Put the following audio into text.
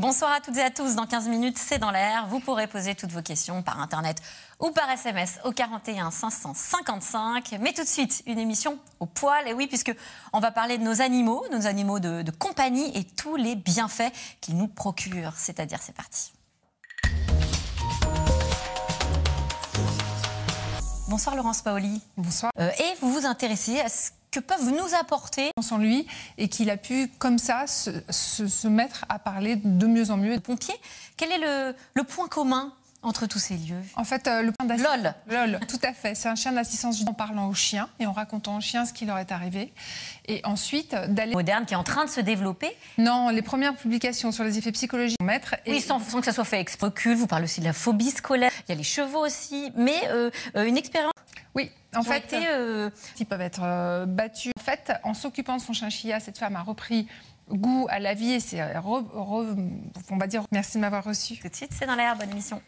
Bonsoir à toutes et à tous. Dans 15 minutes, c'est dans l'air. Vous pourrez poser toutes vos questions par Internet ou par SMS au 41 555. Mais tout de suite, une émission au poil. Et oui, puisque on va parler de nos animaux, nos animaux de, compagnie et tous les bienfaits qu'ils nous procurent. C'est-à-dire, c'est parti. Bonsoir Laurence Paoli. Bonsoir. Euh, et vous vous intéressez à ce que peuvent nous apporter en lui et qu'il a pu comme ça se, mettre à parler de mieux en mieux de pompiers. Quel est le, point commun entre tous ces lieux En fait, euh, le le d'assistance... LOL LOL, tout à fait. C'est un chien d'assistance en parlant aux chiens et en racontant aux chiens ce qui leur est arrivé. Et ensuite, d'aller. Moderne, qui est en train de se développer Non, les premières publications sur les effets psychologiques Et... Oui, sans, que ça soit fait avec Recul, vous parlez aussi de la phobie scolaire. Il y a les chevaux aussi, mais euh, euh, une expérience. Oui, en fait, euh, euh, ils peuvent être euh, battus. En fait, en s'occupant de son chinchilla, cette femme a repris goût à la vie et c'est, on va dire, merci de m'avoir reçu. Tout de suite, c'est dans l'air, bonne émission.